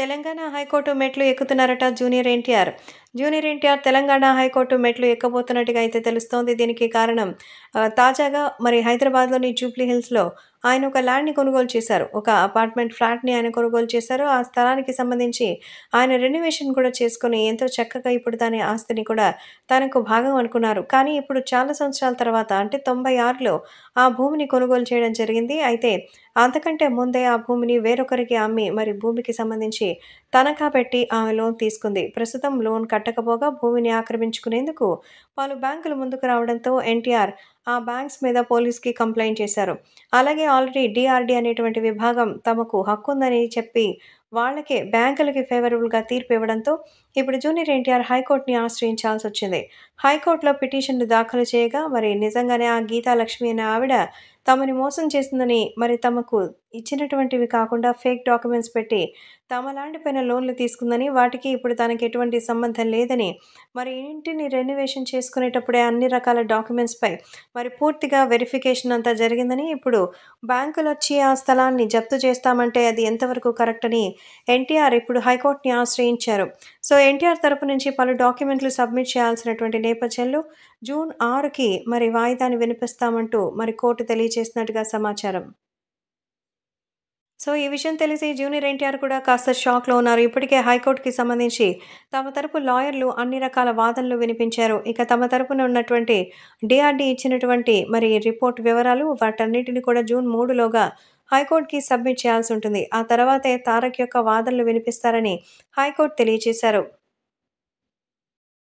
Telangana high court మెట్లు ఎక్కుతున్నారట junior NTR junior NTR Telangana high court మెట్లు ఎక్కబోతున్నట్టుగా అయితే తెలుస్తోంది దీనికి కారణం తాజాగా మరి హైదరాబాద్లోని జూబ్లీ హిల్స్లో ఆయన ఒక ల్యాండ్ని కొనుగోలు చేశారు ఒక అపార్ట్మెంట్ ఫ్లాట్ని ఆయన కొనుగోలు చేశారు ఆ స్థలానికి సంబంధించి ఆయన రెన్యువేషన్ కూడా చేసుకుని ఎంతో చక్కగా ఇప్పుడు దాని ఆస్తిని కూడా తనకు భాగం అనుకున్నారు కానీ ఇప్పుడు చాలా సంవత్సరాల తర్వాత అంటే తొంభై ఆరులో ఆ భూమిని కొనుగోలు చేయడం జరిగింది అయితే అంతకంటే ముందే ఆ భూమిని వేరొకరికి అమ్మి మరి భూమికి సంబంధించి తనఖా పెట్టి ఆమె లోన్ తీసుకుంది ప్రస్తుతం లోన్ కట్టకపోగా భూమిని ఆక్రమించుకునేందుకు పలు బ్యాంకులు ముందుకు రావడంతో ఎన్టీఆర్ ఆ బ్యాంక్స్ మీద పోలీస్కి కంప్లైంట్ చేశారు అలాగే ఆల్రెడీ డిఆర్డి అనేటువంటి విభాగం తమకు హక్కు ఉందని చెప్పి వాళ్ళకే బ్యాంకులకి ఫేవరబుల్గా తీర్పు ఇవ్వడంతో ఇప్పుడు జూనియర్ ఎన్టీఆర్ హైకోర్టుని ఆశ్రయించాల్సి వచ్చింది హైకోర్టులో పిటిషన్లు దాఖలు చేయగా మరి నిజంగానే ఆ గీతాలక్ష్మి అనే ఆవిడ తమని మోసం చేసిందని మరి తమకు ఇచ్చినటువంటివి కాకుండా ఫేక్ డాక్యుమెంట్స్ పెట్టి తమ లాంటి పైన లోన్లు తీసుకుందని వాటికి ఇప్పుడు తనకి ఎటువంటి సంబంధం లేదని మరి ఇంటిని రెన్యువేషన్ చేసుకునేటప్పుడే అన్ని రకాల డాక్యుమెంట్స్పై మరి పూర్తిగా వెరిఫికేషన్ అంతా జరిగిందని ఇప్పుడు బ్యాంకులు వచ్చి ఆ స్థలాన్ని జప్తు చేస్తామంటే అది ఎంతవరకు కరెక్ట్ అని ఎన్టీఆర్ ఇప్పుడు హైకోర్టుని ఆశ్రయించారు సో ఎన్టీఆర్ తరపు నుంచి పలు డాక్యుమెంట్లు సబ్మిట్ చేయాల్సినటువంటి నేపథ్యంలో జూన్ ఆరుకి మరి వాయిదాన్ని వినిపిస్తామంటూ మరి కోర్టు తెలియ చేసినట్టుగా సమాచారం సో ఈ విషయం తెలిసి జూనియర్ ఎన్టీఆర్ కూడా కాస్త షాక్లో ఉన్నారు ఇప్పటికే హైకోర్టుకి సంబంధించి తమ తరపు లాయర్లు అన్ని రకాల వాదనలు వినిపించారు ఇక తమ తరపున ఉన్నటువంటి డిఆర్డీ ఇచ్చినటువంటి మరి రిపోర్ట్ వివరాలు వాటన్నిటిని కూడా జూన్ మూడులోగా హైకోర్టుకి సబ్మిట్ చేయాల్సి ఉంటుంది ఆ తర్వాతే తారక్ యొక్క వాదనలు వినిపిస్తారని హైకోర్టు తెలియజేశారు